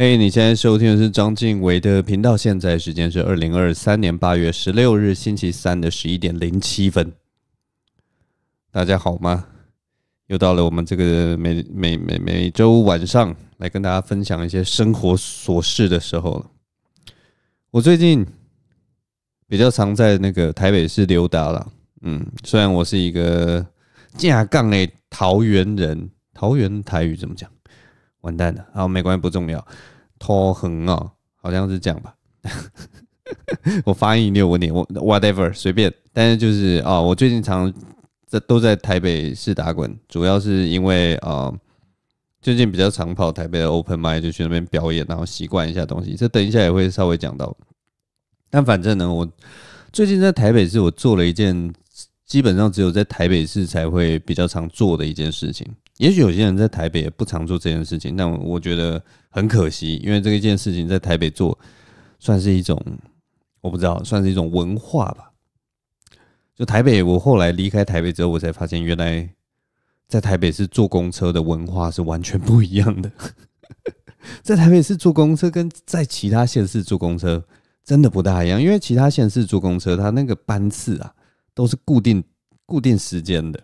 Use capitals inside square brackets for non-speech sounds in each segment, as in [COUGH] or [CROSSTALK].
哎，你现在收听的是张敬伟的频道。现在时间是二零二三年八月十六日星期三的十一点零七分。大家好吗？又到了我们这个每每每每周晚上来跟大家分享一些生活琐事的时候了。我最近比较常在那个台北市溜达了。嗯，虽然我是一个架杠诶，桃园人，桃园台语怎么讲？完蛋了，好，没关系，不重要。拖横啊，好像是这样吧？[LAUGHS] 我发音你有问题，我 whatever，随便。但是就是啊，我最近常在都在台北市打滚，主要是因为啊，最近比较常跑台北的 Open m i d 就去那边表演，然后习惯一下东西。这等一下也会稍微讲到。但反正呢，我最近在台北市，我做了一件基本上只有在台北市才会比较常做的一件事情。也许有些人在台北不常做这件事情，但我觉得很可惜，因为这一件事情在台北做，算是一种，我不知道，算是一种文化吧。就台北，我后来离开台北之后，我才发现原来在台北是坐公车的文化是完全不一样的。[LAUGHS] 在台北市坐公车，跟在其他县市坐公车真的不大一样，因为其他县市坐公车，它那个班次啊都是固定、固定时间的。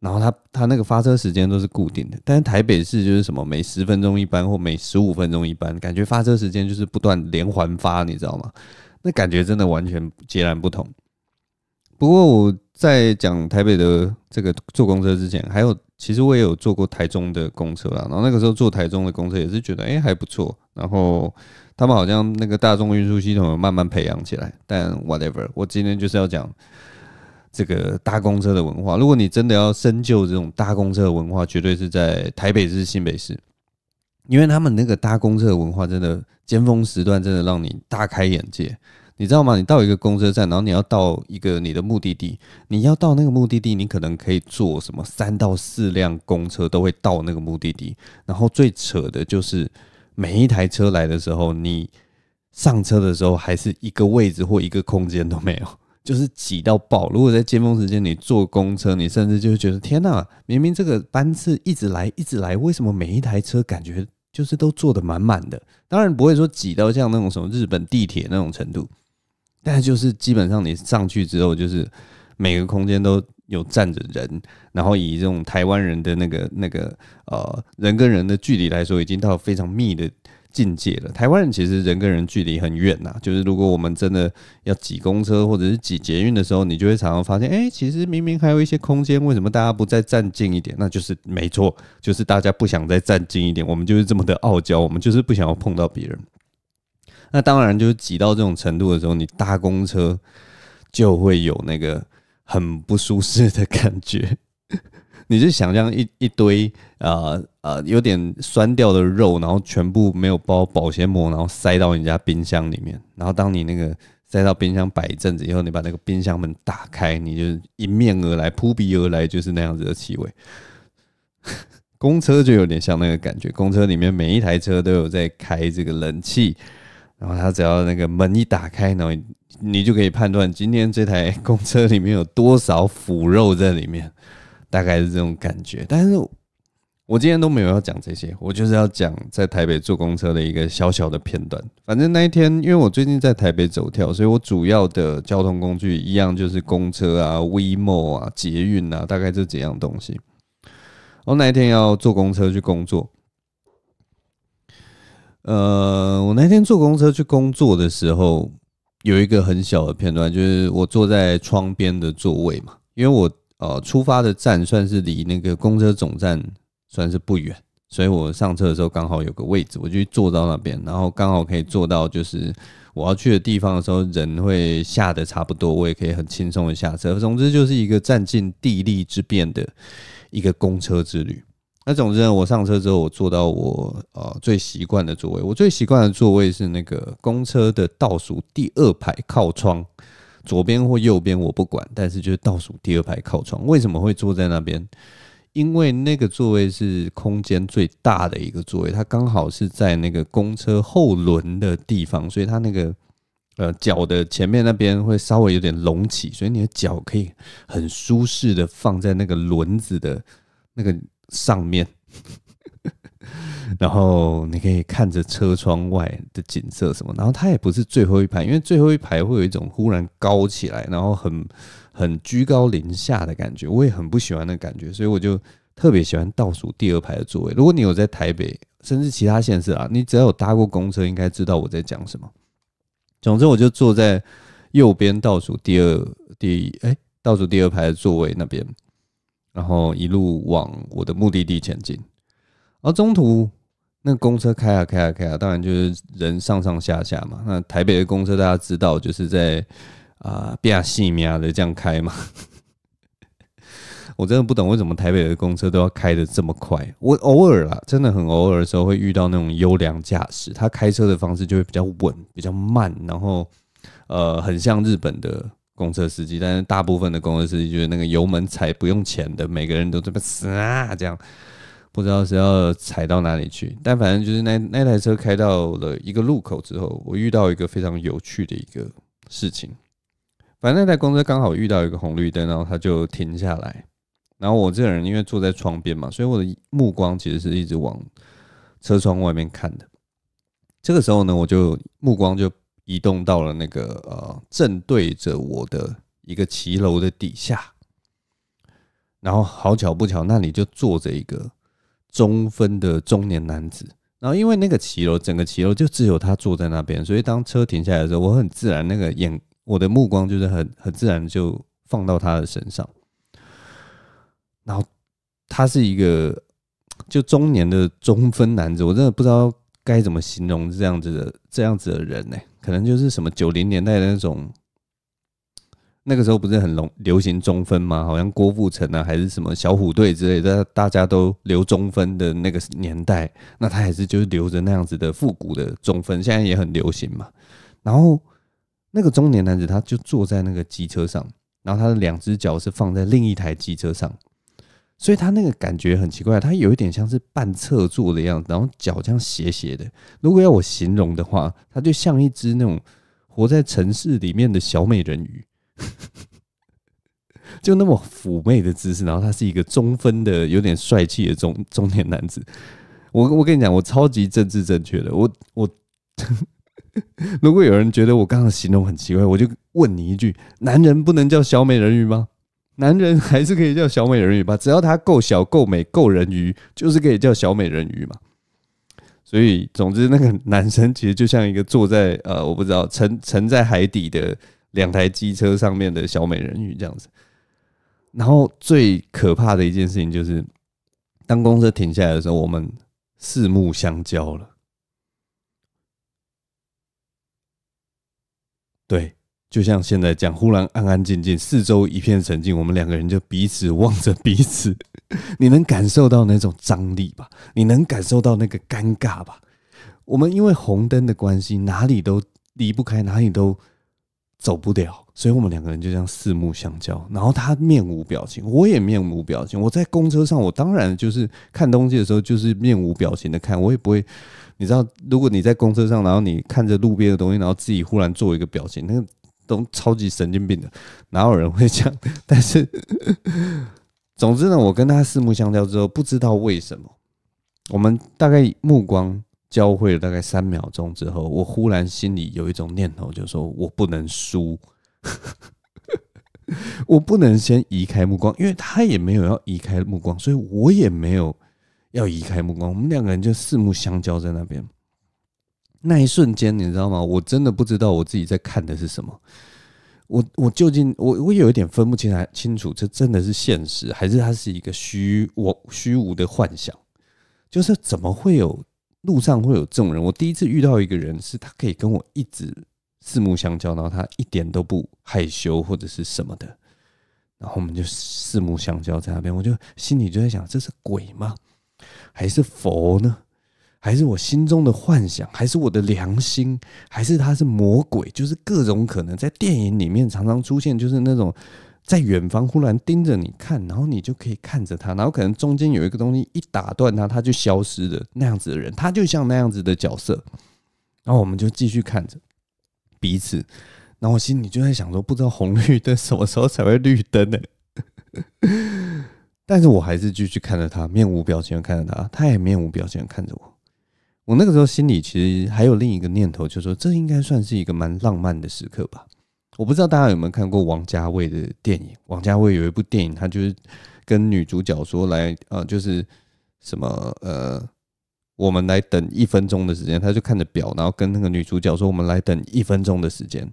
然后他它那个发车时间都是固定的，但是台北市就是什么每十分钟一班或每十五分钟一班，感觉发车时间就是不断连环发，你知道吗？那感觉真的完全截然不同。不过我在讲台北的这个坐公车之前，还有其实我也有坐过台中的公车啦。然后那个时候坐台中的公车也是觉得哎还不错。然后他们好像那个大众运输系统有慢慢培养起来，但 whatever，我今天就是要讲。这个搭公车的文化，如果你真的要深究这种搭公车的文化，绝对是在台北市、新北市，因为他们那个搭公车的文化真的尖峰时段，真的让你大开眼界。你知道吗？你到一个公车站，然后你要到一个你的目的地，你要到那个目的地，你可能可以坐什么三到四辆公车都会到那个目的地。然后最扯的就是每一台车来的时候，你上车的时候还是一个位置或一个空间都没有。就是挤到爆！如果在尖峰时间你坐公车，你甚至就会觉得天哪，明明这个班次一直来一直来，为什么每一台车感觉就是都坐得满满的？当然不会说挤到像那种什么日本地铁那种程度，但是就是基本上你上去之后，就是每个空间都有站着人，然后以这种台湾人的那个那个呃人跟人的距离来说，已经到非常密的。境界了。台湾人其实人跟人距离很远呐，就是如果我们真的要挤公车或者是挤捷运的时候，你就会常常发现，哎，其实明明还有一些空间，为什么大家不再站近一点？那就是没错，就是大家不想再站近一点。我们就是这么的傲娇，我们就是不想要碰到别人。那当然，就是挤到这种程度的时候，你搭公车就会有那个很不舒适的感觉。你是想象一一堆呃呃有点酸掉的肉，然后全部没有包保鲜膜，然后塞到你家冰箱里面，然后当你那个塞到冰箱摆一阵子以后，你把那个冰箱门打开，你就迎面而来、扑鼻而来，就是那样子的气味。[LAUGHS] 公车就有点像那个感觉，公车里面每一台车都有在开这个冷气，然后它只要那个门一打开，然后你就可以判断今天这台公车里面有多少腐肉在里面。大概是这种感觉，但是我今天都没有要讲这些，我就是要讲在台北坐公车的一个小小的片段。反正那一天，因为我最近在台北走跳，所以我主要的交通工具一样就是公车啊、微摩啊、捷运啊，大概这几样东西。我那一天要坐公车去工作，呃，我那天坐公车去工作的时候，有一个很小的片段，就是我坐在窗边的座位嘛，因为我。呃，出发的站算是离那个公车总站算是不远，所以我上车的时候刚好有个位置，我就坐到那边，然后刚好可以坐到就是我要去的地方的时候，人会下的差不多，我也可以很轻松的下车。总之就是一个占尽地利之便的一个公车之旅。那总之，呢，我上车之后，我坐到我呃最习惯的座位，我最习惯的座位是那个公车的倒数第二排靠窗。左边或右边我不管，但是就是倒数第二排靠窗。为什么会坐在那边？因为那个座位是空间最大的一个座位，它刚好是在那个公车后轮的地方，所以它那个呃脚的前面那边会稍微有点隆起，所以你的脚可以很舒适的放在那个轮子的那个上面。然后你可以看着车窗外的景色什么，然后它也不是最后一排，因为最后一排会有一种忽然高起来，然后很很居高临下的感觉，我也很不喜欢的感觉，所以我就特别喜欢倒数第二排的座位。如果你有在台北，甚至其他县市啊，你只要有搭过公车，应该知道我在讲什么。总之，我就坐在右边倒数第二第哎，倒数第二排的座位那边，然后一路往我的目的地前进。而中途那公车开啊开啊开啊，当然就是人上上下下嘛。那台北的公车大家知道，就是在啊变戏迷啊的这样开嘛。[LAUGHS] 我真的不懂为什么台北的公车都要开的这么快。我偶尔啊，真的很偶尔的时候会遇到那种优良驾驶，他开车的方式就会比较稳、比较慢，然后呃，很像日本的公车司机。但是大部分的公车司机就是那个油门踩不用钱的，每个人都这么啊这样。不知道是要踩到哪里去，但反正就是那那台车开到了一个路口之后，我遇到一个非常有趣的一个事情。反正那台公车刚好遇到一个红绿灯，然后它就停下来。然后我这个人因为坐在窗边嘛，所以我的目光其实是一直往车窗外面看的。这个时候呢，我就目光就移动到了那个呃正对着我的一个骑楼的底下，然后好巧不巧，那里就坐着一个。中分的中年男子，然后因为那个骑楼，整个骑楼就只有他坐在那边，所以当车停下来的时候，我很自然那个眼，我的目光就是很很自然就放到他的身上。然后他是一个就中年的中分男子，我真的不知道该怎么形容这样子的这样子的人呢？可能就是什么九零年代的那种。那个时候不是很隆流行中分吗？好像郭富城啊，还是什么小虎队之类的，大家都留中分的那个年代。那他还是就是留着那样子的复古的中分，现在也很流行嘛。然后那个中年男子，他就坐在那个机车上，然后他的两只脚是放在另一台机车上，所以他那个感觉很奇怪，他有一点像是半侧坐的样子，然后脚这样斜斜的。如果要我形容的话，他就像一只那种活在城市里面的小美人鱼。[LAUGHS] 就那么妩媚的姿势，然后他是一个中分的、有点帅气的中中年男子。我我跟你讲，我超级政治正确的。我我 [LAUGHS] 如果有人觉得我刚刚形容很奇怪，我就问你一句：男人不能叫小美人鱼吗？男人还是可以叫小美人鱼吧，只要他够小、够美、够人鱼，就是可以叫小美人鱼嘛。所以，总之，那个男生其实就像一个坐在呃，我不知道沉沉在海底的。两台机车上面的小美人鱼这样子，然后最可怕的一件事情就是，当公车停下来的时候，我们四目相交了。对，就像现在这样，忽然安安静静，四周一片沉静，我们两个人就彼此望着彼此，[LAUGHS] 你能感受到那种张力吧？你能感受到那个尴尬吧？我们因为红灯的关系，哪里都离不开，哪里都。走不了，所以我们两个人就这样四目相交，然后他面无表情，我也面无表情。我在公车上，我当然就是看东西的时候就是面无表情的看，我也不会，你知道，如果你在公车上，然后你看着路边的东西，然后自己忽然做一个表情，那个都超级神经病的，哪有人会这样？但是，总之呢，我跟他四目相交之后，不知道为什么，我们大概目光。交汇了大概三秒钟之后，我忽然心里有一种念头，就是说我不能输，[LAUGHS] 我不能先移开目光，因为他也没有要移开目光，所以我也没有要移开目光。我们两个人就四目相交在那边，那一瞬间，你知道吗？我真的不知道我自己在看的是什么，我我究竟我我有一点分不清来清楚，这真的是现实，还是它是一个虚我虚无的幻想？就是怎么会有？路上会有这种人，我第一次遇到一个人，是他可以跟我一直四目相交，然后他一点都不害羞或者是什么的，然后我们就四目相交在那边，我就心里就在想，这是鬼吗？还是佛呢？还是我心中的幻想？还是我的良心？还是他是魔鬼？就是各种可能，在电影里面常常出现，就是那种。在远方忽然盯着你看，然后你就可以看着他，然后可能中间有一个东西一打断他，他就消失了。那样子的人，他就像那样子的角色，然后我们就继续看着彼此，然后我心里就在想说，不知道红绿灯什么时候才会绿灯呢？[LAUGHS] 但是我还是继续看着他，面无表情看着他，他也面无表情看着我。我那个时候心里其实还有另一个念头，就说这应该算是一个蛮浪漫的时刻吧。我不知道大家有没有看过王家卫的电影？王家卫有一部电影，他就是跟女主角说来，呃，就是什么呃，我们来等一分钟的时间。他就看着表，然后跟那个女主角说：“我们来等一分钟的时间。”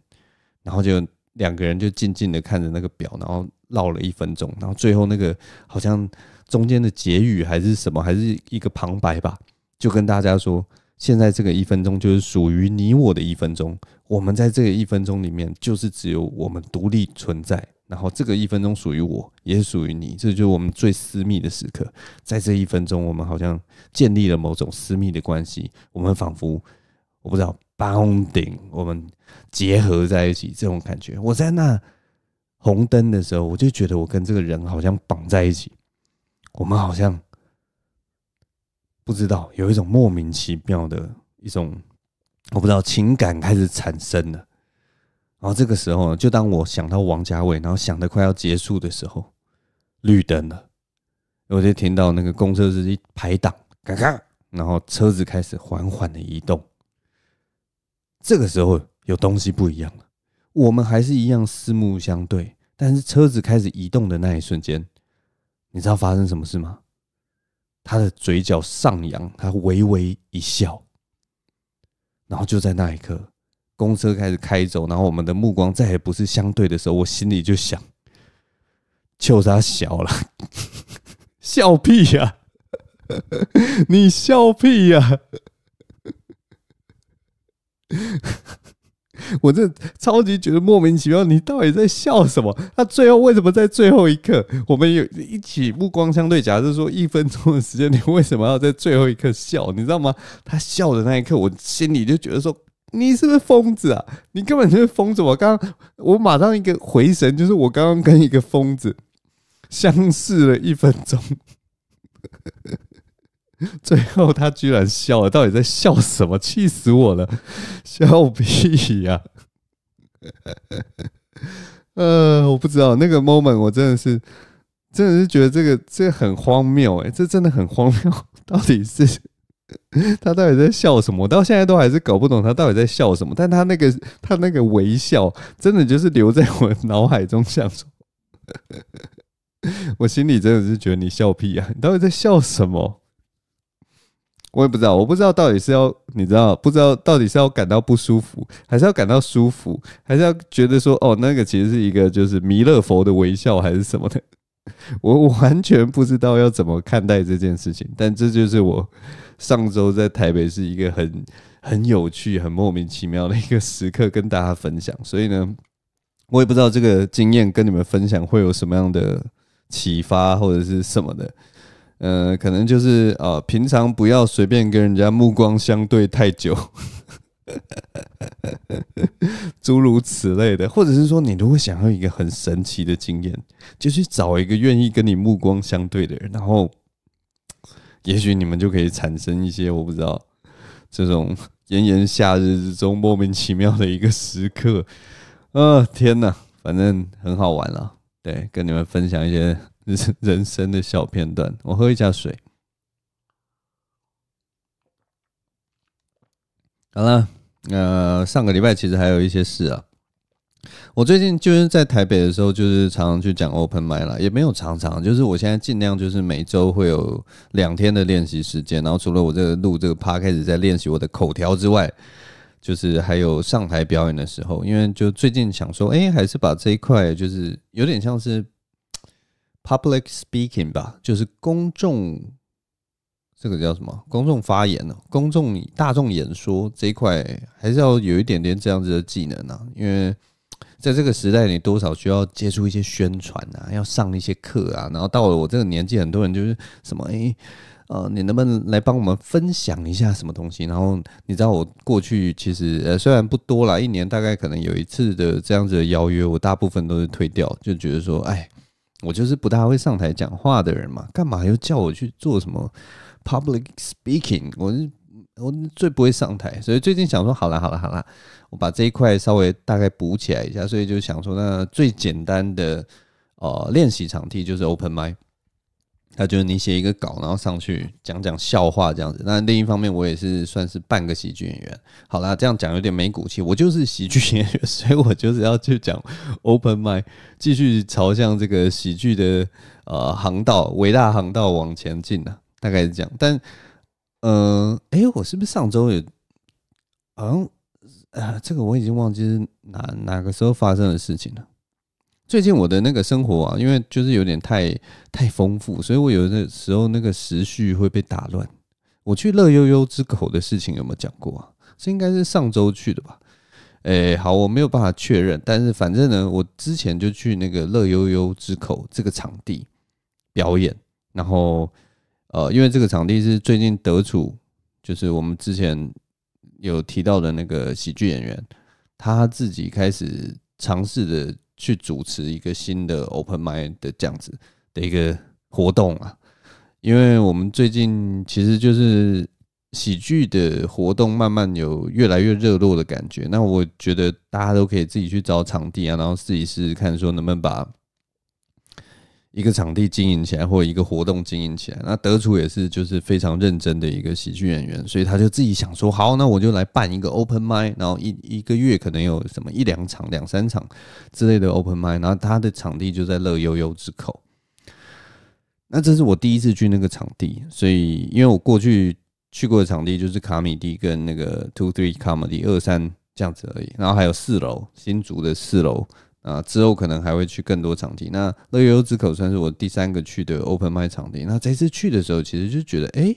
然后就两个人就静静的看着那个表，然后唠了一分钟。然后最后那个好像中间的结语还是什么，还是一个旁白吧，就跟大家说。现在这个一分钟就是属于你我的一分钟，我们在这个一分钟里面就是只有我们独立存在，然后这个一分钟属于我，也属于你，这就是我们最私密的时刻。在这一分钟，我们好像建立了某种私密的关系，我们仿佛我不知道 bounding，我们结合在一起，这种感觉。我在那红灯的时候，我就觉得我跟这个人好像绑在一起，我们好像。不知道，有一种莫名其妙的一种，我不知道情感开始产生了。然后这个时候，就当我想到王家卫，然后想的快要结束的时候，绿灯了，我就听到那个公车司机排档咔咔，然后车子开始缓缓的移动。这个时候有东西不一样了，我们还是一样四目相对，但是车子开始移动的那一瞬间，你知道发生什么事吗？他的嘴角上扬，他微微一笑，然后就在那一刻，公车开始开走，然后我们的目光再也不是相对的时候，我心里就想：是他小了，[LAUGHS] 笑屁呀，[LAUGHS] 你笑屁呀！我这超级觉得莫名其妙，你到底在笑什么？他最后为什么在最后一刻，我们有一起目光相对？假设说一分钟的时间，你为什么要在最后一刻笑？你知道吗？他笑的那一刻，我心里就觉得说，你是不是疯子啊？你根本就是疯子！我刚刚，我马上一个回神，就是我刚刚跟一个疯子相视了一分钟。最后他居然笑了，到底在笑什么？气死我了！笑屁呀！[LAUGHS] 呃，我不知道那个 moment，我真的是，真的是觉得这个这个很荒谬哎，这真的很荒谬。[LAUGHS] 到底是他到底在笑什么？我到现在都还是搞不懂他到底在笑什么。但他那个他那个微笑，真的就是留在我脑海中，想说，[LAUGHS] 我心里真的是觉得你笑屁呀！你到底在笑什么？我也不知道，我不知道到底是要你知道不知道到底是要感到不舒服，还是要感到舒服，还是要觉得说哦，那个其实是一个就是弥勒佛的微笑还是什么的，[LAUGHS] 我完全不知道要怎么看待这件事情。但这就是我上周在台北是一个很很有趣、很莫名其妙的一个时刻，跟大家分享。所以呢，我也不知道这个经验跟你们分享会有什么样的启发或者是什么的。呃，可能就是呃，平常不要随便跟人家目光相对太久，[LAUGHS] 诸如此类的，或者是说，你如果想要一个很神奇的经验，就去找一个愿意跟你目光相对的人，然后，也许你们就可以产生一些我不知道这种炎炎夏日之中莫名其妙的一个时刻。呃，天哪，反正很好玩啊，对，跟你们分享一些。[LAUGHS] 人生的小片段，我喝一下水。好了，呃，上个礼拜其实还有一些事啊。我最近就是在台北的时候，就是常常去讲 open m 麦了，也没有常常，就是我现在尽量就是每周会有两天的练习时间。然后除了我这个录这个趴开始在练习我的口条之外，就是还有上台表演的时候，因为就最近想说，哎，还是把这一块就是有点像是。public speaking 吧，就是公众这个叫什么？公众发言呢？公众大众演说这一块还是要有一点点这样子的技能呢。因为在这个时代，你多少需要接触一些宣传啊，要上一些课啊。然后到了我这个年纪，很多人就是什么诶，呃，你能不能来帮我们分享一下什么东西？然后你知道我过去其实呃虽然不多啦，一年大概可能有一次的这样子的邀约，我大部分都是推掉，就觉得说哎。我就是不大会上台讲话的人嘛，干嘛又叫我去做什么 public speaking？我是我最不会上台，所以最近想说，好了好了好了，我把这一块稍微大概补起来一下，所以就想说，那最简单的哦，练习场地就是 open mic。他觉得你写一个稿，然后上去讲讲笑话这样子。那另一方面，我也是算是半个喜剧演员。好啦，这样讲有点没骨气，我就是喜剧演员，[LAUGHS] 所以我就是要去讲 open m 麦，继续朝向这个喜剧的呃航道、伟大航道往前进啊。大概是这样。但，呃，哎，我是不是上周也好像啊？这个我已经忘记是哪哪个时候发生的事情了。最近我的那个生活啊，因为就是有点太太丰富，所以我有的时候那个时序会被打乱。我去乐悠悠之口的事情有没有讲过啊？这应该是上周去的吧？诶，好，我没有办法确认，但是反正呢，我之前就去那个乐悠悠之口这个场地表演，然后呃，因为这个场地是最近德楚，就是我们之前有提到的那个喜剧演员，他自己开始尝试的。去主持一个新的 open m i n d 的这样子的一个活动啊，因为我们最近其实就是喜剧的活动慢慢有越来越热络的感觉，那我觉得大家都可以自己去找场地啊，然后试一试看说能不能把。一个场地经营起来，或者一个活动经营起来，那德叔也是就是非常认真的一个喜剧演员，所以他就自己想说，好，那我就来办一个 open 麦，然后一一个月可能有什么一两场、两三场之类的 open 麦，然后他的场地就在乐悠悠之口。那这是我第一次去那个场地，所以因为我过去去过的场地就是卡米蒂跟那个 two three comedy 二三这样子而已，然后还有四楼新竹的四楼。啊，之后可能还会去更多场地。那乐悠悠之口算是我第三个去的 Open 麦场地。那这次去的时候，其实就觉得，哎，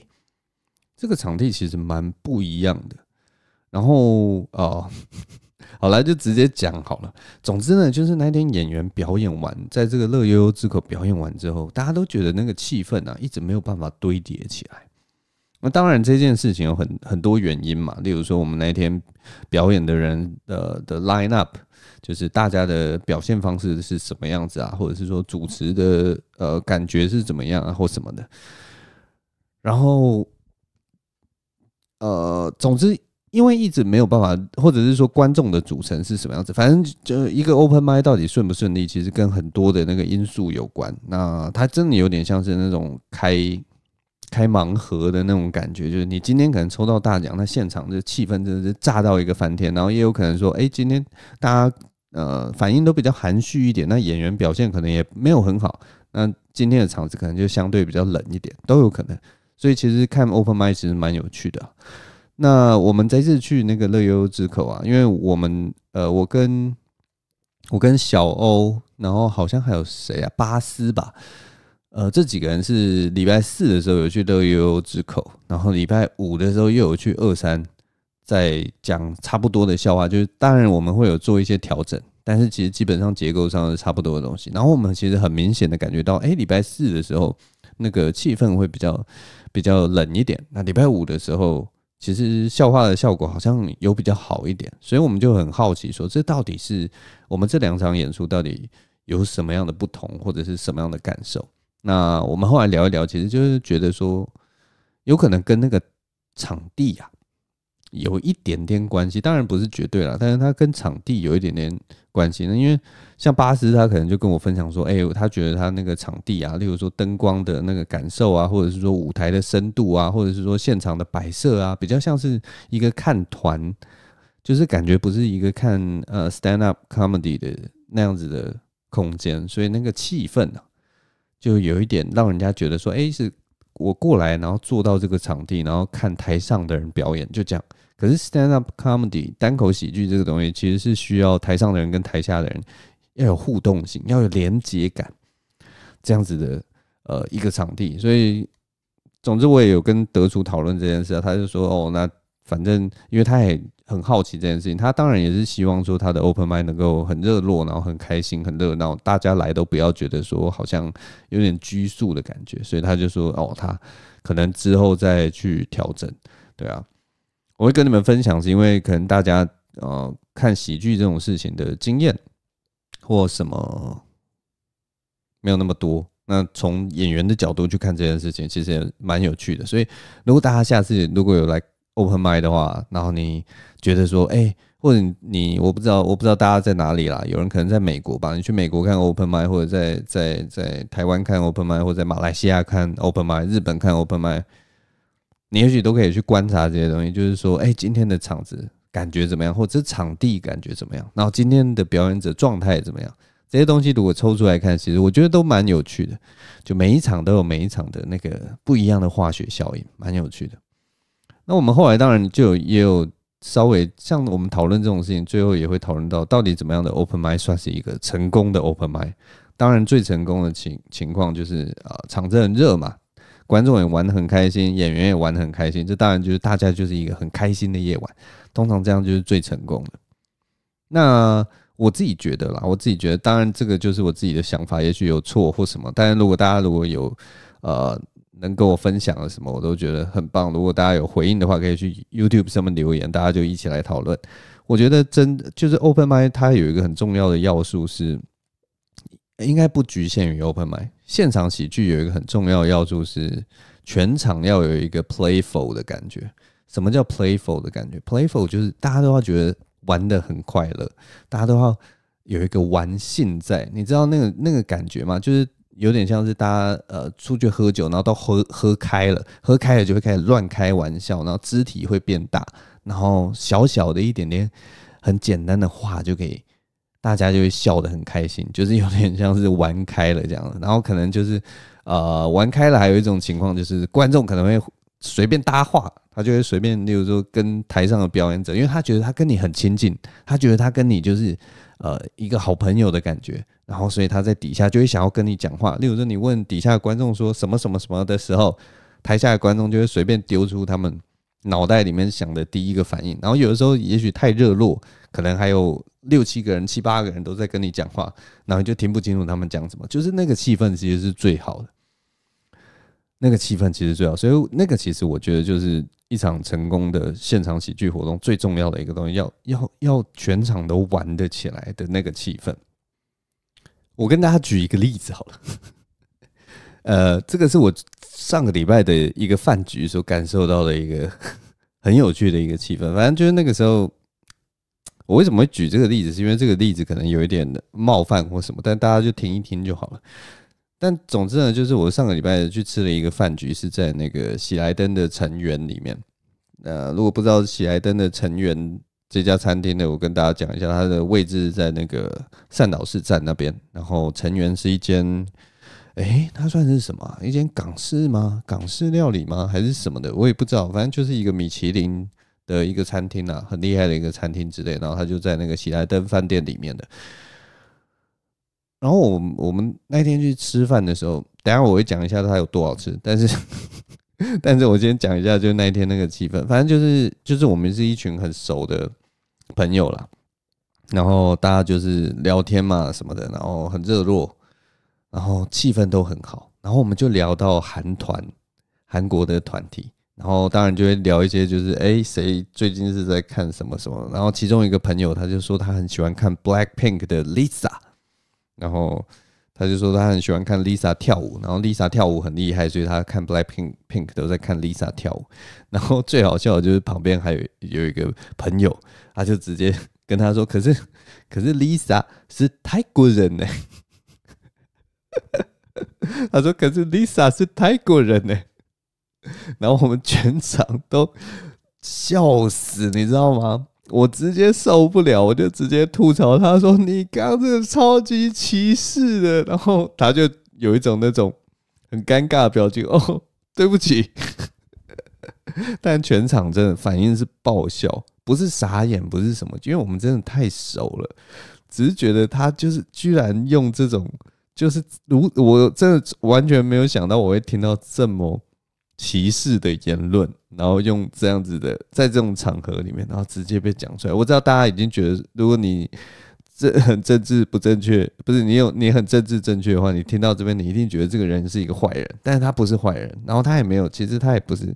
这个场地其实蛮不一样的。然后，哦，[LAUGHS] 好了，就直接讲好了。总之呢，就是那天演员表演完，在这个乐悠悠之口表演完之后，大家都觉得那个气氛啊，一直没有办法堆叠起来。那当然这件事情有很很多原因嘛，例如说我们那天表演的人的的 Line Up。就是大家的表现方式是什么样子啊，或者是说主持的呃感觉是怎么样啊，或什么的。然后呃，总之，因为一直没有办法，或者是说观众的组成是什么样子，反正就一个 open m i 到底顺不顺利，其实跟很多的那个因素有关。那它真的有点像是那种开开盲盒的那种感觉，就是你今天可能抽到大奖，那现场的气氛真的是炸到一个翻天，然后也有可能说，哎，今天大家。呃，反应都比较含蓄一点，那演员表现可能也没有很好，那今天的场子可能就相对比较冷一点，都有可能。所以其实看 Open 麦其实蛮有趣的。那我们这次去那个乐悠悠之口啊，因为我们呃，我跟我跟小欧，然后好像还有谁啊，巴斯吧，呃，这几个人是礼拜四的时候有去乐悠悠之口，然后礼拜五的时候又有去二三。在讲差不多的笑话，就是当然我们会有做一些调整，但是其实基本上结构上是差不多的东西。然后我们其实很明显的感觉到，哎，礼拜四的时候那个气氛会比较比较冷一点。那礼拜五的时候，其实笑话的效果好像有比较好一点，所以我们就很好奇说，这到底是我们这两场演出到底有什么样的不同，或者是什么样的感受？那我们后来聊一聊，其实就是觉得说，有可能跟那个场地啊。有一点点关系，当然不是绝对了，但是它跟场地有一点点关系那因为像巴斯他可能就跟我分享说：“哎，他觉得他那个场地啊，例如说灯光的那个感受啊，或者是说舞台的深度啊，或者是说现场的摆设啊，比较像是一个看团，就是感觉不是一个看呃 stand up comedy 的那样子的空间，所以那个气氛啊，就有一点让人家觉得说：哎，是我过来然后坐到这个场地，然后看台上的人表演，就这样。”可是，stand up comedy 单口喜剧这个东西，其实是需要台上的人跟台下的人要有互动性，要有连接感，这样子的呃一个场地。所以，总之我也有跟德叔讨论这件事啊，他就说：“哦，那反正因为他也很好奇这件事情，他当然也是希望说他的 open m i n d 能够很热络，然后很开心、很热闹，大家来都不要觉得说好像有点拘束的感觉。”所以他就说：“哦，他可能之后再去调整，对啊。”我会跟你们分享，是因为可能大家呃看喜剧这种事情的经验或什么没有那么多。那从演员的角度去看这件事情，其实也蛮有趣的。所以如果大家下次如果有来 Open m d 的话，然后你觉得说，哎，或者你我不知道，我不知道大家在哪里啦，有人可能在美国吧，你去美国看 Open m d 或者在在在台湾看 Open m d 或者在马来西亚看 Open m d 日本看 Open m d 你也许都可以去观察这些东西，就是说，哎，今天的场子感觉怎么样，或者场地感觉怎么样，然后今天的表演者状态怎么样，这些东西如果抽出来看，其实我觉得都蛮有趣的。就每一场都有每一场的那个不一样的化学效应，蛮有趣的。那我们后来当然就也有稍微像我们讨论这种事情，最后也会讨论到到底怎么样的 open 麦算是一个成功的 open 麦。当然，最成功的情情况就是啊，场子很热嘛。观众也玩的很开心，演员也玩的很开心，这当然就是大家就是一个很开心的夜晚。通常这样就是最成功的。那我自己觉得啦，我自己觉得，当然这个就是我自己的想法，也许有错或什么。当然，如果大家如果有呃能跟我分享了什么，我都觉得很棒。如果大家有回应的话，可以去 YouTube 上面留言，大家就一起来讨论。我觉得真就是 Open Mind，它有一个很重要的要素是。应该不局限于 Open m 麦现场喜剧，有一个很重要的要素是，全场要有一个 playful 的感觉。什么叫 playful 的感觉？playful 就是大家都要觉得玩的很快乐，大家都要有一个玩性在。你知道那个那个感觉吗？就是有点像是大家呃出去喝酒，然后到喝喝开了，喝开了就会开始乱开玩笑，然后肢体会变大，然后小小的一点点很简单的话就可以。大家就会笑得很开心，[LAUGHS] 就是有点像是玩开了这样然后可能就是，呃，玩开了。还有一种情况就是，观众可能会随便搭话，他就会随便，例如说跟台上的表演者，因为他觉得他跟你很亲近，他觉得他跟你就是呃一个好朋友的感觉。然后所以他在底下就会想要跟你讲话。例如说你问底下观众说什么什么什么的时候，台下的观众就会随便丢出他们。脑袋里面想的第一个反应，然后有的时候也许太热络，可能还有六七个人、七八个人都在跟你讲话，然后就听不清楚他们讲什么。就是那个气氛其实是最好的，那个气氛其实最好。所以那个其实我觉得就是一场成功的现场喜剧活动最重要的一个东西，要要要全场都玩得起来的那个气氛。我跟大家举一个例子好了。呃，这个是我上个礼拜的一个饭局所感受到的一个 [LAUGHS] 很有趣的一个气氛。反正就是那个时候，我为什么会举这个例子，是因为这个例子可能有一点冒犯或什么，但大家就听一听就好了。但总之呢，就是我上个礼拜去吃了一个饭局，是在那个喜来登的成员里面。呃，如果不知道喜来登的成员这家餐厅的，我跟大家讲一下，它的位置在那个善导寺站那边。然后成员是一间。哎，它算是什么？一间港式吗？港式料理吗？还是什么的？我也不知道。反正就是一个米其林的一个餐厅啦，很厉害的一个餐厅之类。然后他就在那个喜来登饭店里面的。然后我我们那天去吃饭的时候，等下我会讲一下它有多好吃。但是，[LAUGHS] 但是我先讲一下，就那一天那个气氛，反正就是就是我们是一群很熟的朋友啦。然后大家就是聊天嘛什么的，然后很热络。然后气氛都很好，然后我们就聊到韩团，韩国的团体，然后当然就会聊一些就是，哎，谁最近是在看什么什么？然后其中一个朋友他就说他很喜欢看 Black Pink 的 Lisa，然后他就说他很喜欢看 Lisa 跳舞，然后 Lisa 跳舞很厉害，所以他看 Black Pink Pink 都在看 Lisa 跳舞。然后最好笑的就是旁边还有有一个朋友，他就直接跟他说，可是可是 Lisa 是泰国人呢。[LAUGHS] 他说：“可是 Lisa 是泰国人呢。[LAUGHS] ”然后我们全场都笑死，你知道吗？我直接受不了，我就直接吐槽他说：“你刚这超级歧视的。”然后他就有一种那种很尴尬的表情：“哦，对不起。[LAUGHS] ”但全场真的反应是爆笑，不是傻眼，不是什么，因为我们真的太熟了，只是觉得他就是居然用这种。就是如我真的完全没有想到我会听到这么歧视的言论，然后用这样子的，在这种场合里面，然后直接被讲出来。我知道大家已经觉得，如果你这 [LAUGHS] 很政治不正确，不是你有你很政治正确的话，你听到这边你一定觉得这个人是一个坏人，但是他不是坏人，然后他也没有，其实他也不是。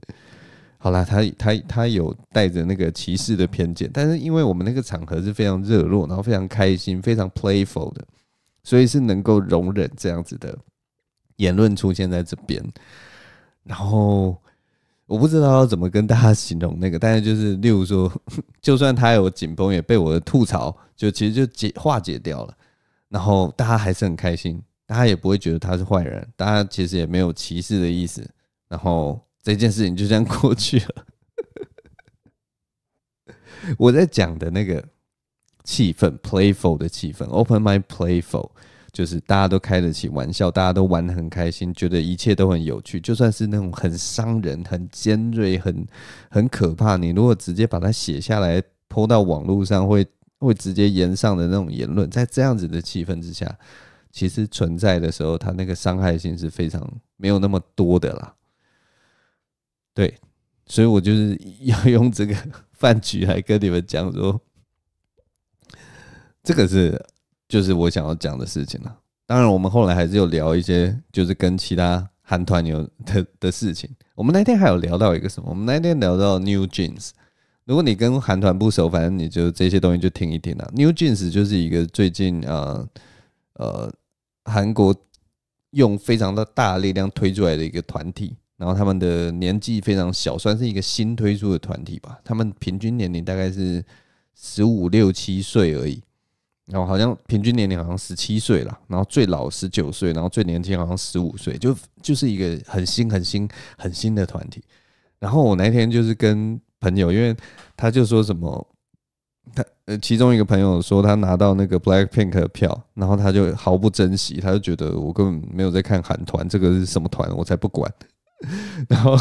好啦，他他他有带着那个歧视的偏见，但是因为我们那个场合是非常热络，然后非常开心，非常 playful 的。所以是能够容忍这样子的言论出现在这边，然后我不知道要怎么跟大家形容那个，但是就是例如说，[LAUGHS] 就算他有紧绷，也被我的吐槽就其实就解化解掉了，然后大家还是很开心，大家也不会觉得他是坏人，大家其实也没有歧视的意思，然后这件事情就这样过去了。[LAUGHS] 我在讲的那个。气氛，playful 的气氛，open mind playful，就是大家都开得起玩笑，大家都玩得很开心，觉得一切都很有趣。就算是那种很伤人、很尖锐、很很可怕，你如果直接把它写下来，泼到网络上，会会直接言上的那种言论，在这样子的气氛之下，其实存在的时候，它那个伤害性是非常没有那么多的啦。对，所以我就是 [LAUGHS] 要用这个饭局来跟你们讲说。这个是就是我想要讲的事情了。当然，我们后来还是有聊一些，就是跟其他韩团有的的事情。我们那天还有聊到一个什么？我们那天聊到 New Jeans。如果你跟韩团不熟，反正你就这些东西就听一听啊。New Jeans 就是一个最近呃呃韩国用非常的大力量推出来的一个团体，然后他们的年纪非常小，算是一个新推出的团体吧。他们平均年龄大概是十五六七岁而已。然后好像平均年龄好像十七岁了，然后最老十九岁，然后最年轻好像十五岁，就就是一个很新、很新、很新的团体。然后我那天就是跟朋友，因为他就说什么，他呃其中一个朋友说他拿到那个 Black Pink 的票，然后他就毫不珍惜，他就觉得我根本没有在看韩团，这个是什么团我才不管。[LAUGHS] 然后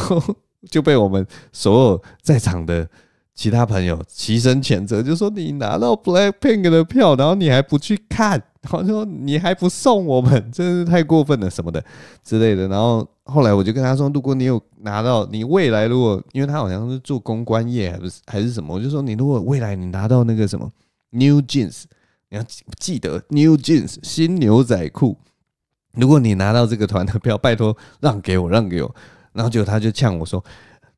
就被我们所有在场的。其他朋友齐声谴责，就说你拿到 Blackpink 的票，然后你还不去看，[LAUGHS] 然后说你还不送我们，真是太过分了什么的之类的。然后后来我就跟他说，如果你有拿到，你未来如果，因为他好像是做公关业还不是还是什么，我就说你如果未来你拿到那个什么 New Jeans，你要记得 New Jeans 新牛仔裤，如果你拿到这个团的票，拜托让给我，让给我。然后结果他就呛我说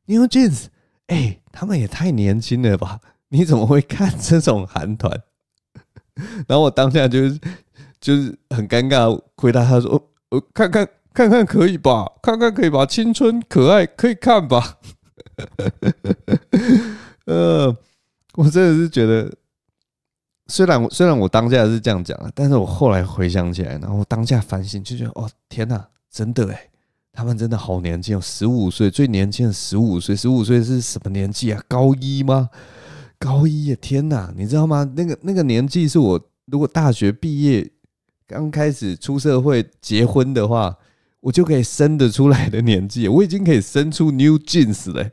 New Jeans。哎，他们也太年轻了吧？[LAUGHS] 你怎么会看这种韩团？[LAUGHS] 然后我当下就是就是很尴尬，回答他说：“我看看看看可以吧，看看可以吧，青春可爱可以看吧。[LAUGHS] ”呃，我真的是觉得，虽然我虽然我当下是这样讲了，但是我后来回想起来，然后我当下反省，就觉得哦，天哪，真的哎。他们真的好年轻，哦，十五岁最年轻的十五岁，十五岁是什么年纪啊？高一吗？高一呀！天哪，你知道吗？那个那个年纪是我如果大学毕业刚开始出社会结婚的话，我就可以生得出来的年纪。我已经可以生出 New Jeans 了，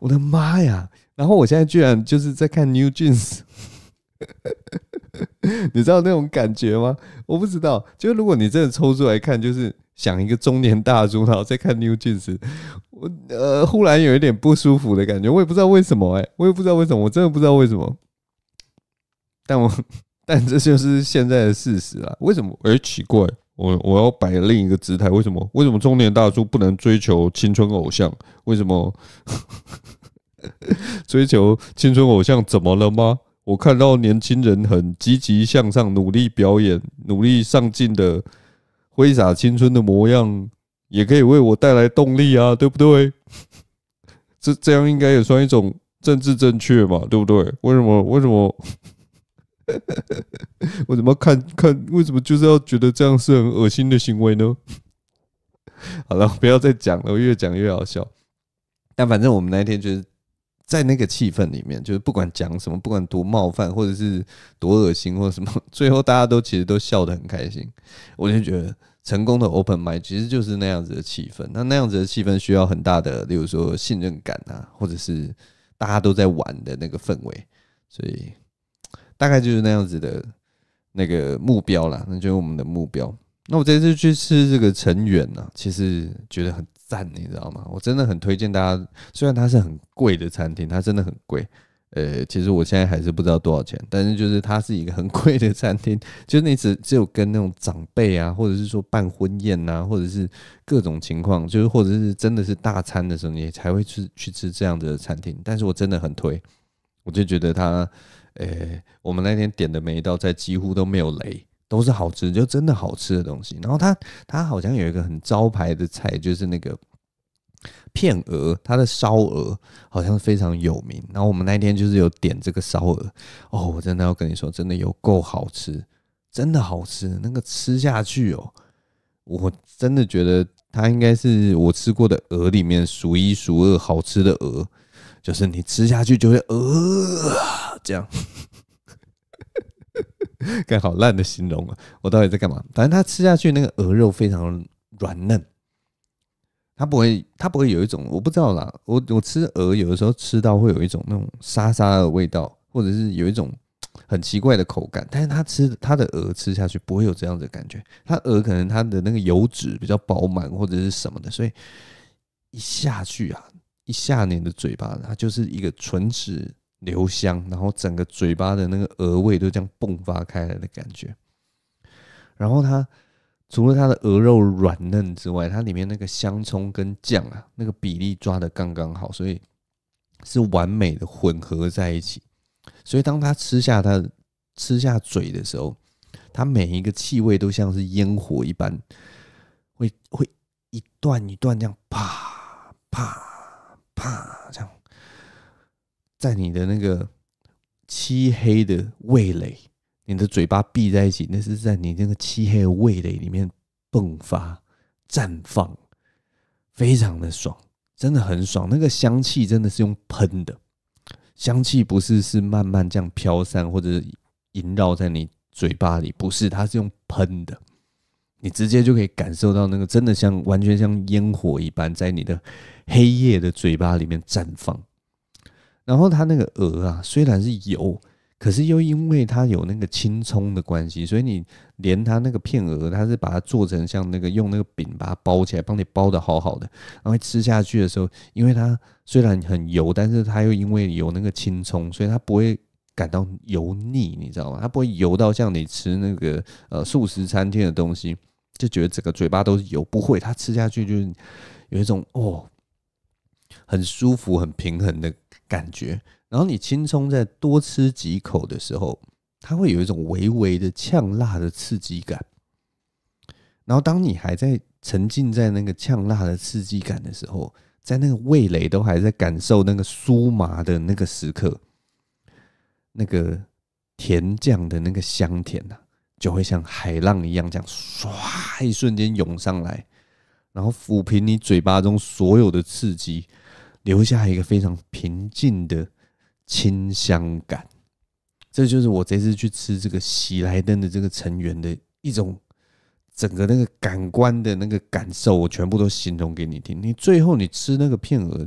我的妈呀！然后我现在居然就是在看 New Jeans，[LAUGHS] 你知道那种感觉吗？我不知道，就如果你真的抽出来看，就是。讲一个中年大叔，然后在看 New Jeans，我呃忽然有一点不舒服的感觉，我也不知道为什么哎，我也不知道为什么，我真的不知道为什么。但我 [LAUGHS] 但这就是现在的事实啊。为什么？哎，奇怪，我我要摆另一个姿态。为什么？为什么中年大叔不能追求青春偶像？为什么 [LAUGHS] 追求青春偶像怎么了吗？我看到年轻人很积极向上，努力表演，努力上进的。挥洒青春的模样，也可以为我带来动力啊，对不对？[LAUGHS] 这这样应该也算一种政治正确嘛，对不对？为什么？为什么？我 [LAUGHS] 怎么看看？为什么就是要觉得这样是很恶心的行为呢？[LAUGHS] 好了，不要再讲了，我越讲越好笑。但反正我们那天就是在那个气氛里面，就是不管讲什么，不管多冒犯，或者是多恶心，或者什么，最后大家都其实都笑得很开心。我就觉得。成功的 open 麦其实就是那样子的气氛，那那样子的气氛需要很大的，例如说信任感啊，或者是大家都在玩的那个氛围，所以大概就是那样子的那个目标啦，那就是我们的目标。那我这次去吃这个成员呢，其实觉得很赞，你知道吗？我真的很推荐大家，虽然它是很贵的餐厅，它真的很贵。呃，其实我现在还是不知道多少钱，但是就是它是一个很 [LAUGHS] 贵的餐厅，就那只只有跟那种长辈啊，或者是说办婚宴啊，或者是各种情况，就是或者是真的是大餐的时候，你才会去去吃这样的餐厅。但是我真的很推，我就觉得它，呃，我们那天点的每一道菜几乎都没有雷，都是好吃，就真的好吃的东西。然后它它好像有一个很招牌的菜，就是那个。片鹅，它的烧鹅好像非常有名。然后我们那天就是有点这个烧鹅，哦，我真的要跟你说，真的有够好吃，真的好吃。那个吃下去哦，我真的觉得它应该是我吃过的鹅里面数一数二好吃的鹅，就是你吃下去就会呃这样，该 [LAUGHS] 好烂的形容了。我到底在干嘛？反正它吃下去那个鹅肉非常软嫩。它不会，它不会有一种我不知道啦。我我吃鹅，有的时候吃到会有一种那种沙沙的味道，或者是有一种很奇怪的口感。但是它吃它的鹅吃下去，不会有这样的感觉。它鹅可能它的那个油脂比较饱满，或者是什么的，所以一下去啊，一下你的嘴巴，它就是一个唇齿留香，然后整个嘴巴的那个鹅味都这样迸发开来的感觉。然后它除了它的鹅肉软嫩之外，它里面那个香葱跟酱啊，那个比例抓的刚刚好，所以是完美的混合在一起。所以当它吃下它、吃下嘴的时候，它每一个气味都像是烟火一般，会会一段一段这样啪啪啪这样，在你的那个漆黑的味蕾。你的嘴巴闭在一起，那是在你那个漆黑的味蕾里面迸发、绽放，非常的爽，真的很爽。那个香气真的是用喷的，香气不是是慢慢这样飘散或者萦绕在你嘴巴里，不是，它是用喷的，你直接就可以感受到那个真的像完全像烟火一般，在你的黑夜的嘴巴里面绽放。然后它那个鹅啊，虽然是油。可是又因为它有那个青葱的关系，所以你连它那个片鹅，它是把它做成像那个用那个饼把它包起来，帮你包的好好的。然后吃下去的时候，因为它虽然很油，但是它又因为有那个青葱，所以它不会感到油腻，你知道吗？它不会油到像你吃那个呃素食餐厅的东西，就觉得整个嘴巴都是油。不会，它吃下去就是有一种哦，很舒服、很平衡的感觉。然后你轻松在多吃几口的时候，它会有一种微微的呛辣的刺激感。然后当你还在沉浸在那个呛辣的刺激感的时候，在那个味蕾都还在感受那个酥麻的那个时刻，那个甜酱的那个香甜呐，就会像海浪一样这样唰一瞬间涌上来，然后抚平你嘴巴中所有的刺激，留下一个非常平静的。清香感，这就是我这次去吃这个喜来登的这个成员的一种整个那个感官的那个感受，我全部都形容给你听。你最后你吃那个片鹅，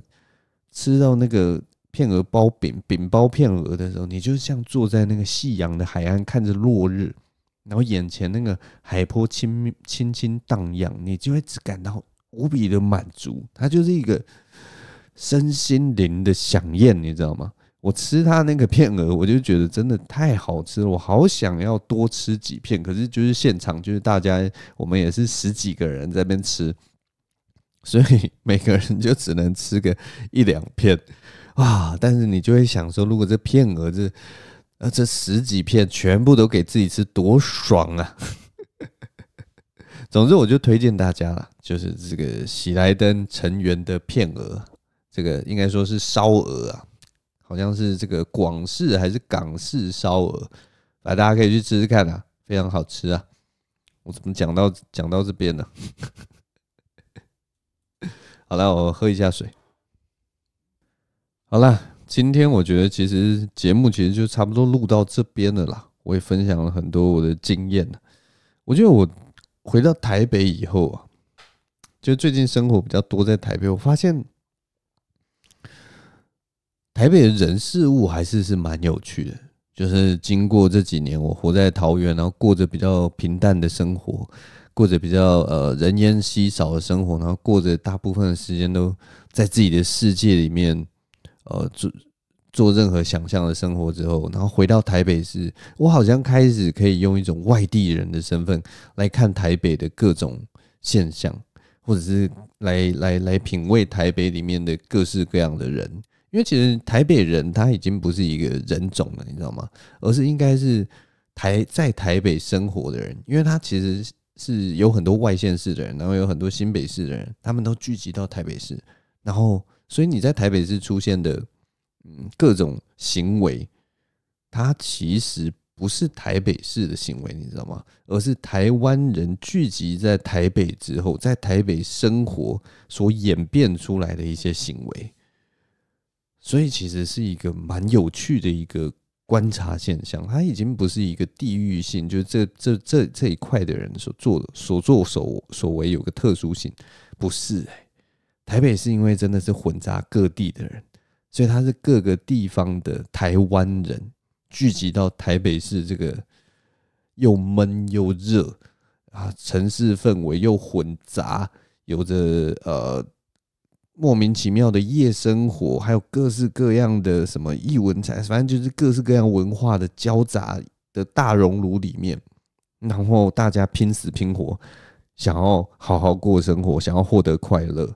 吃到那个片鹅包饼，饼包片鹅的时候，你就像坐在那个夕阳的海岸看着落日，然后眼前那个海波轻轻轻荡漾，你就会只感到无比的满足。它就是一个身心灵的享宴，你知道吗？我吃他那个片鹅，我就觉得真的太好吃了，我好想要多吃几片。可是就是现场就是大家，我们也是十几个人在边吃，所以每个人就只能吃个一两片啊。但是你就会想说，如果这片鹅这呃这十几片全部都给自己吃，多爽啊！[LAUGHS] 总之，我就推荐大家了，就是这个喜来登成员的片鹅，这个应该说是烧鹅啊。好像是这个广式还是港式烧鹅，来，大家可以去吃吃看啊，非常好吃啊！我怎么讲到讲到这边呢？[LAUGHS] 好了，我喝一下水。好了，今天我觉得其实节目其实就差不多录到这边了啦。我也分享了很多我的经验我觉得我回到台北以后啊，就最近生活比较多在台北，我发现。台北的人事物还是是蛮有趣的，就是经过这几年，我活在桃园，然后过着比较平淡的生活，过着比较呃人烟稀少的生活，然后过着大部分的时间都在自己的世界里面，呃做做任何想象的生活之后，然后回到台北市，我好像开始可以用一种外地人的身份来看台北的各种现象，或者是来来来品味台北里面的各式各样的人。因为其实台北人他已经不是一个人种了，你知道吗？而是应该是台在台北生活的人，因为他其实是有很多外县市的人，然后有很多新北市的人，他们都聚集到台北市，然后所以你在台北市出现的嗯各种行为，它其实不是台北市的行为，你知道吗？而是台湾人聚集在台北之后，在台北生活所演变出来的一些行为。所以其实是一个蛮有趣的一个观察现象，它已经不是一个地域性，就是这这这这一块的人所做的所作所所为有个特殊性，不是台北是因为真的是混杂各地的人，所以它是各个地方的台湾人聚集到台北市，这个又闷又热啊，城市氛围又混杂，有着呃。莫名其妙的夜生活，还有各式各样的什么异文才，反正就是各式各样文化的交杂的大熔炉里面，然后大家拼死拼活，想要好好过生活，想要获得快乐，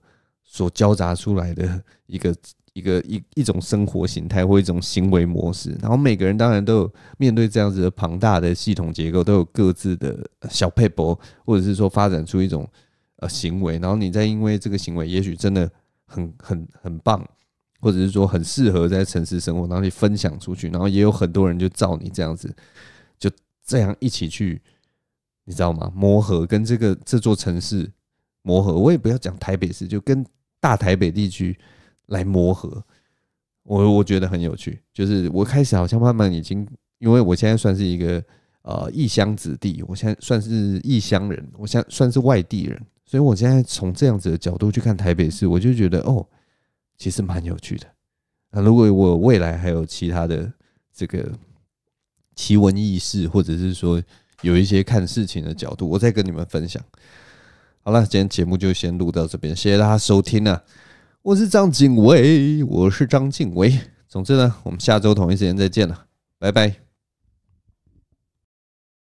所交杂出来的一个一个一一种生活形态或一种行为模式。然后每个人当然都有面对这样子的庞大的系统结构，都有各自的小配博，或者是说发展出一种呃行为。然后你再因为这个行为，也许真的。很很很棒，或者是说很适合在城市生活，然后你分享出去，然后也有很多人就照你这样子，就这样一起去，你知道吗？磨合跟这个这座城市磨合，我也不要讲台北市，就跟大台北地区来磨合，我我觉得很有趣。就是我开始好像慢慢已经，因为我现在算是一个呃异乡子弟，我现在算是异乡人，我现在算是外地人。所以，我现在从这样子的角度去看台北市，我就觉得哦，其实蛮有趣的。那如果我未来还有其他的这个奇闻异事，或者是说有一些看事情的角度，我再跟你们分享。好了，今天节目就先录到这边，谢谢大家收听啊！我是张景伟，我是张景伟。总之呢，我们下周同一时间再见了，拜拜。